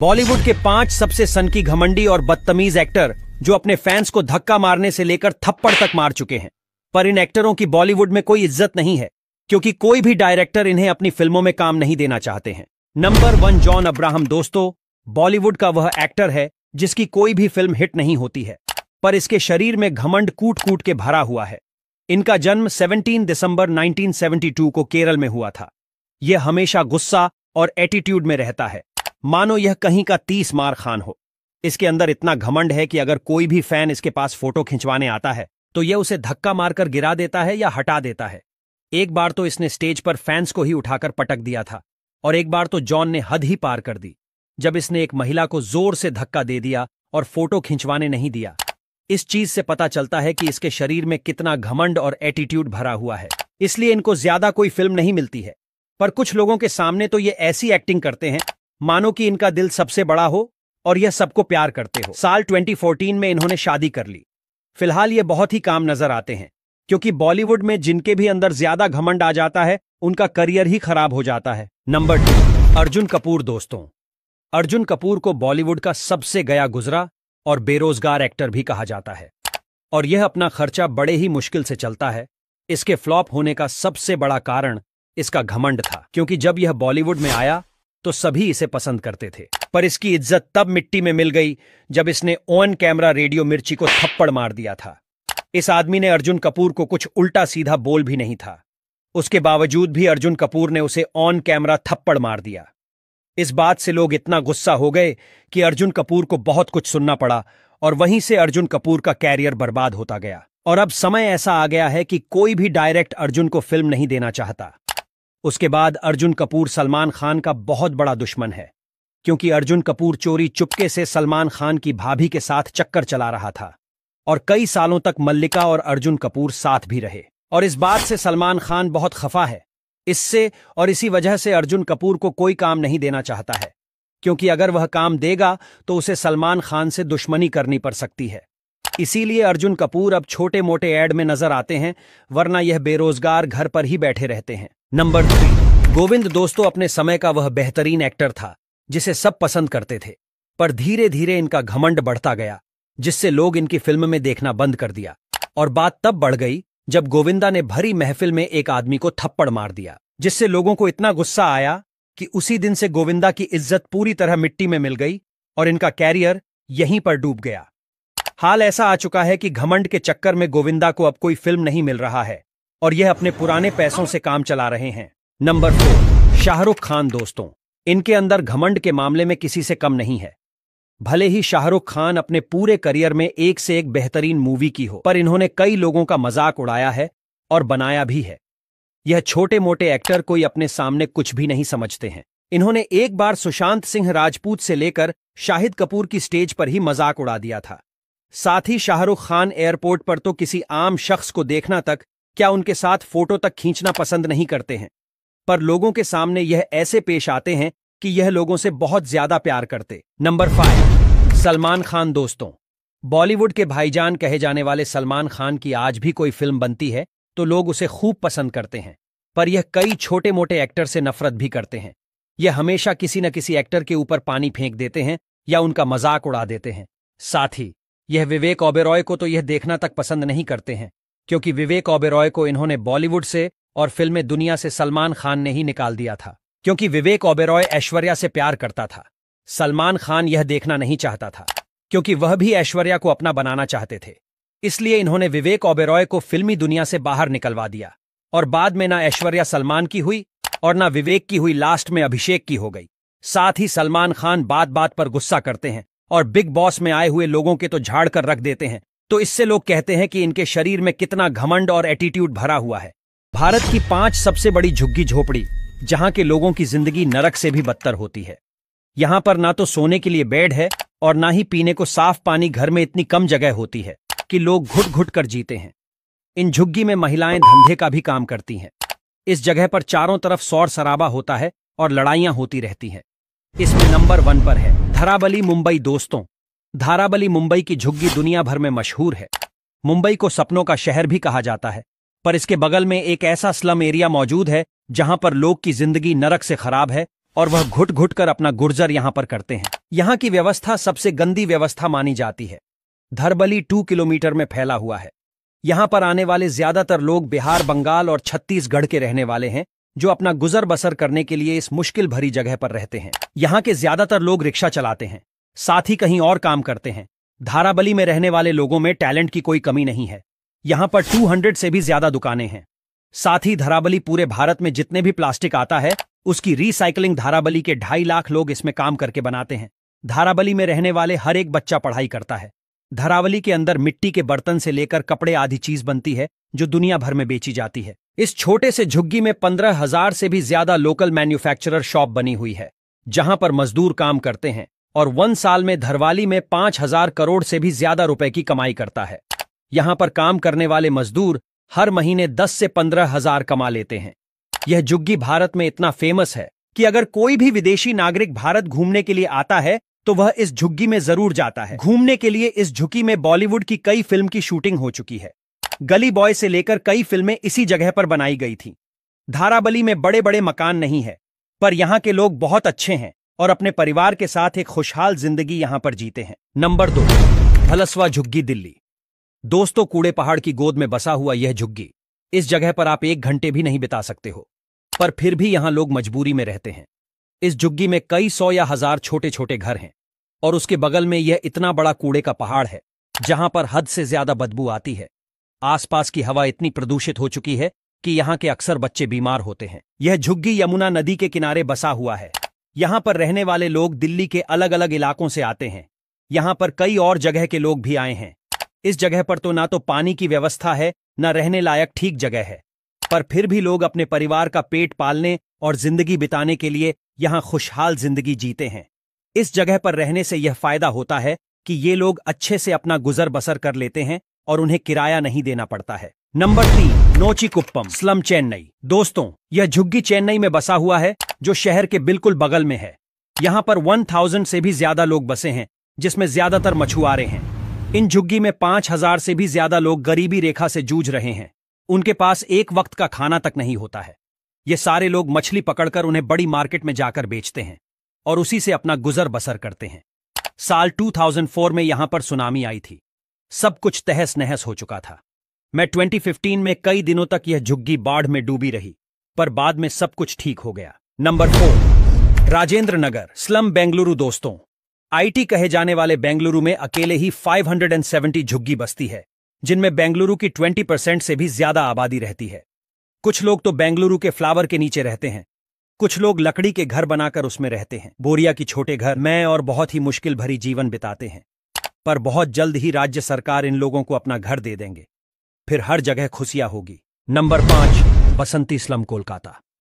बॉलीवुड के पांच सबसे सनकी घमंडी और बदतमीज एक्टर जो अपने फैंस को धक्का मारने से लेकर थप्पड़ तक मार चुके हैं पर इन एक्टरों की बॉलीवुड में कोई इज्जत नहीं है क्योंकि कोई भी डायरेक्टर इन्हें अपनी फिल्मों में काम नहीं देना चाहते हैं नंबर वन जॉन अब्राहम दोस्तों बॉलीवुड का वह एक्टर है जिसकी कोई भी फिल्म हिट नहीं होती है पर इसके शरीर में घमंड कूट कूट के भरा हुआ है इनका जन्म 17 दिसंबर 1972 को केरल में हुआ था यह हमेशा गुस्सा और एटीट्यूड में रहता है मानो यह कहीं का तीस मार खान हो इसके अंदर इतना घमंड है कि अगर कोई भी फैन इसके पास फोटो खिंचवाने आता है तो यह उसे धक्का मारकर गिरा देता है या हटा देता है एक बार तो इसने स्टेज पर फैंस को ही उठाकर पटक दिया था और एक बार तो जॉन ने हद ही पार कर दी जब इसने एक महिला को जोर से धक्का दे दिया और फोटो खिंचवाने नहीं दिया इस चीज से पता चलता है कि इसके शरीर में कितना घमंड और एटीट्यूड भरा हुआ है इसलिए इनको ज्यादा कोई फिल्म नहीं मिलती है पर कुछ लोगों के सामने तो ये ऐसी एक्टिंग करते हैं मानो कि इनका दिल सबसे बड़ा हो और यह सबको प्यार करते हो साल 2014 में इन्होंने शादी कर ली फिलहाल ये बहुत ही काम नजर आते हैं क्योंकि बॉलीवुड में जिनके भी अंदर ज्यादा घमंड आ जाता है उनका करियर ही खराब हो जाता है नंबर टू अर्जुन कपूर दोस्तों अर्जुन कपूर को बॉलीवुड का सबसे गया गुजरा और बेरोजगार एक्टर भी कहा जाता है और यह अपना खर्चा बड़े ही मुश्किल से चलता है इसके फ्लॉप होने का सबसे बड़ा कारण इसका घमंड था क्योंकि जब यह बॉलीवुड में आया तो सभी इसे पसंद करते थे पर इसकी इज्जत तब मिट्टी में मिल गई जब इसने ओन कैमरा रेडियो मिर्ची को थप्पड़ मार दिया था इस आदमी ने अर्जुन कपूर को कुछ उल्टा सीधा बोल भी नहीं था उसके बावजूद भी अर्जुन कपूर ने उसे ऑन कैमरा थप्पड़ मार दिया इस बात से लोग इतना गुस्सा हो गए कि अर्जुन कपूर को बहुत कुछ सुनना पड़ा और वहीं से अर्जुन कपूर का कैरियर बर्बाद होता गया और अब समय ऐसा आ गया है कि कोई भी डायरेक्ट अर्जुन को फिल्म नहीं देना चाहता उसके बाद अर्जुन कपूर सलमान खान का बहुत बड़ा दुश्मन है क्योंकि अर्जुन कपूर चोरी चुपके से सलमान खान की भाभी के साथ चक्कर चला रहा था और कई सालों तक मल्लिका और अर्जुन कपूर साथ भी रहे और इस बात से सलमान खान बहुत खफा है इससे और इसी वजह से अर्जुन कपूर को कोई काम नहीं देना चाहता है क्योंकि अगर वह काम देगा तो उसे सलमान खान से दुश्मनी करनी पड़ सकती है इसीलिए अर्जुन कपूर अब छोटे मोटे एड में नजर आते हैं वरना यह बेरोजगार घर पर ही बैठे रहते हैं नंबर थ्री गोविंद दोस्तों अपने समय का वह बेहतरीन एक्टर था जिसे सब पसंद करते थे पर धीरे धीरे इनका घमंड बढ़ता गया जिससे लोग इनकी फिल्म में देखना बंद कर दिया और बात तब बढ़ गई जब गोविंदा ने भरी महफिल में एक आदमी को थप्पड़ मार दिया जिससे लोगों को इतना गुस्सा आया कि उसी दिन से गोविंदा की इज्जत पूरी तरह मिट्टी में मिल गई और इनका कैरियर यहीं पर डूब गया हाल ऐसा आ चुका है कि घमंड के चक्कर में गोविंदा को अब कोई फिल्म नहीं मिल रहा है और यह अपने पुराने पैसों से काम चला रहे हैं नंबर फोर शाहरुख खान दोस्तों इनके अंदर घमंड के मामले में किसी से कम नहीं है भले ही शाहरुख खान अपने पूरे करियर में एक से एक बेहतरीन मूवी की हो पर इन्होंने कई लोगों का मजाक उड़ाया है और बनाया भी है यह छोटे मोटे एक्टर कोई अपने सामने कुछ भी नहीं समझते हैं इन्होंने एक बार सुशांत सिंह राजपूत से लेकर शाहिद कपूर की स्टेज पर ही मजाक उड़ा दिया था साथ ही शाहरुख खान एयरपोर्ट पर तो किसी आम शख्स को देखना तक क्या उनके साथ फोटो तक खींचना पसंद नहीं करते हैं पर लोगों के सामने यह ऐसे पेश आते हैं कि यह लोगों से बहुत ज्यादा प्यार करते नंबर फाइव सलमान खान दोस्तों बॉलीवुड के भाईजान कहे जाने वाले सलमान खान की आज भी कोई फिल्म बनती है तो लोग उसे खूब पसंद करते हैं पर यह कई छोटे मोटे एक्टर से नफरत भी करते हैं यह हमेशा किसी न किसी एक्टर के ऊपर पानी फेंक देते हैं या उनका मजाक उड़ा देते हैं साथ ही यह विवेक ओबेरॉय को तो यह देखना तक पसंद नहीं करते हैं क्योंकि विवेक ओबेरॉय को इन्होंने बॉलीवुड से और फिल्में दुनिया से सलमान खान ने ही निकाल दिया था क्योंकि विवेक ओबेरॉय ऐश्वर्या से प्यार करता था सलमान खान यह देखना नहीं चाहता था क्योंकि वह भी ऐश्वर्या को अपना बनाना चाहते थे इसलिए इन्होंने विवेक ओबेरॉय को फिल्मी दुनिया से बाहर निकलवा दिया और बाद में ना ऐश्वर्या सलमान की हुई और ना विवेक की हुई लास्ट में अभिषेक की हो गई साथ ही सलमान खान बात बात पर गुस्सा करते हैं और बिग बॉस में आए हुए लोगों के तो झाड़ कर रख देते हैं तो इससे लोग कहते हैं कि इनके शरीर में कितना घमंड और एटीट्यूड भरा हुआ है भारत की पांच सबसे बड़ी झुग्गी झोपड़ी जहां के लोगों की जिंदगी नरक से भी बदतर होती है यहां पर ना तो सोने के लिए बेड है और ना ही पीने को साफ पानी घर में इतनी कम जगह होती है कि लोग घुट घुट कर जीते हैं इन झुग्गी में महिलाएं धंधे का भी काम करती हैं इस जगह पर चारों तरफ शौर शराबा होता है और लड़ाइयां होती रहती हैं इसमें नंबर वन पर है धराबली मुंबई दोस्तों धाराबली मुंबई की झुग्गी दुनिया भर में मशहूर है मुंबई को सपनों का शहर भी कहा जाता है पर इसके बगल में एक ऐसा स्लम एरिया मौजूद है जहां पर लोग की जिंदगी नरक से खराब है और वह घुट घुट कर अपना गुर्जर यहां पर करते हैं यहां की व्यवस्था सबसे गंदी व्यवस्था मानी जाती है धरबली टू किलोमीटर में फैला हुआ है यहां पर आने वाले ज्यादातर लोग बिहार बंगाल और छत्तीसगढ़ के रहने वाले हैं जो अपना गुजर बसर करने के लिए इस मुश्किल भरी जगह पर रहते हैं यहाँ के ज्यादातर लोग रिक्शा चलाते हैं साथ ही कहीं और काम करते हैं धाराबली में रहने वाले लोगों में टैलेंट की कोई कमी नहीं है यहाँ पर 200 से भी ज्यादा दुकानें हैं साथ ही धाराबली पूरे भारत में जितने भी प्लास्टिक आता है उसकी रिसाइकलिंग धाराबली के ढाई लाख लोग इसमें काम करके बनाते हैं धाराबली में रहने वाले हर एक बच्चा पढ़ाई करता है धरावली के अंदर मिट्टी के बर्तन से लेकर कपड़े आदि चीज बनती है जो दुनिया भर में बेची जाती है इस छोटे से झुग्गी में पंद्रह हजार से भी ज्यादा लोकल मैन्युफैक्चरर शॉप बनी हुई है जहां पर मजदूर काम करते हैं और वन साल में धरवाली में पांच हजार करोड़ से भी ज्यादा रुपए की कमाई करता है यहां पर काम करने वाले मजदूर हर महीने दस से पंद्रह हजार कमा लेते हैं यह झुग्गी भारत में इतना फेमस है कि अगर कोई भी विदेशी नागरिक भारत घूमने के लिए आता है तो वह इस झुग्गी में जरूर जाता है घूमने के लिए इस झुग्गी में बॉलीवुड की कई फिल्म की शूटिंग हो चुकी है गली बॉय से लेकर कई फिल्में इसी जगह पर बनाई गई थी धाराबली में बड़े बड़े मकान नहीं है पर यहाँ के लोग बहुत अच्छे हैं और अपने परिवार के साथ एक खुशहाल जिंदगी यहाँ पर जीते हैं नंबर दो भलसवा झुग्गी दिल्ली दोस्तों कूड़े पहाड़ की गोद में बसा हुआ यह झुग्गी इस जगह पर आप एक घंटे भी नहीं बिता सकते हो पर फिर भी यहाँ लोग मजबूरी में रहते हैं इस झुग्गी में कई सौ या हजार छोटे छोटे घर हैं और उसके बगल में यह इतना बड़ा कूड़े का पहाड़ है जहां पर हद से ज्यादा बदबू आती है आसपास की हवा इतनी प्रदूषित हो चुकी है कि यहाँ के अक्सर बच्चे बीमार होते हैं यह झुग्गी यमुना नदी के किनारे बसा हुआ है यहाँ पर रहने वाले लोग दिल्ली के अलग अलग इलाकों से आते हैं यहाँ पर कई और जगह के लोग भी आए हैं इस जगह पर तो ना तो पानी की व्यवस्था है न रहने लायक ठीक जगह है पर फिर भी लोग अपने परिवार का पेट पालने और जिंदगी बिताने के लिए यहाँ खुशहाल जिंदगी जीते हैं इस जगह पर रहने से यह फायदा होता है कि ये लोग अच्छे से अपना गुजर बसर कर लेते हैं और उन्हें किराया नहीं देना पड़ता है नंबर तीन नोची कुप्पम स्लम चेन्नई दोस्तों यह झुग्गी चेन्नई में बसा हुआ है जो शहर के बिल्कुल बगल में है यहाँ पर 1000 से भी ज्यादा लोग बसे हैं जिसमें ज्यादातर मछुआरे हैं इन झुग्गी में 5000 से भी ज्यादा लोग गरीबी रेखा से जूझ रहे हैं उनके पास एक वक्त का खाना तक नहीं होता है ये सारे लोग मछली पकड़कर उन्हें बड़ी मार्केट में जाकर बेचते हैं और उसी से अपना गुजर बसर करते हैं साल टू में यहां पर सुनामी आई थी सब कुछ तहस नहस हो चुका था मैं 2015 में कई दिनों तक यह झुग्गी बाढ़ में डूबी रही पर बाद में सब कुछ ठीक हो गया number four Rajendra Nagar slum Bengaluru दोस्तों आईटी कहे जाने वाले बेंगलुरु में अकेले ही 570 झुग्गी बस्ती है जिनमें बेंगलुरु की 20 परसेंट से भी ज्यादा आबादी रहती है कुछ लोग तो बेंगलुरु के फ्लावर के नीचे रहते हैं कुछ लोग लकड़ी के घर बनाकर उसमें रहते हैं बोरिया की छोटे घर में और बहुत ही मुश्किल भरी जीवन बिताते हैं पर बहुत जल्द ही राज्य सरकार इन लोगों को अपना घर दे देंगे फिर हर जगह खुशियां होगी नंबर पांच बसंती स्लम कोलकाता